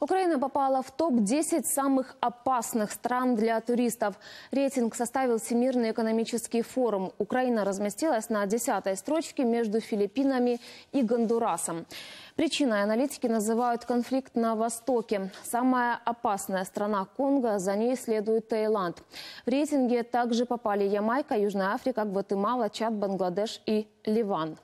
Украина попала в топ-10 самых опасных стран для туристов. Рейтинг составил Всемирный экономический форум. Украина разместилась на 10 строчке между Филиппинами и Гондурасом. Причиной аналитики называют конфликт на Востоке. Самая опасная страна Конго, за ней следует Таиланд. В рейтинге также попали Ямайка, Южная Африка, Гватемала, Чад, Бангладеш и Ливан.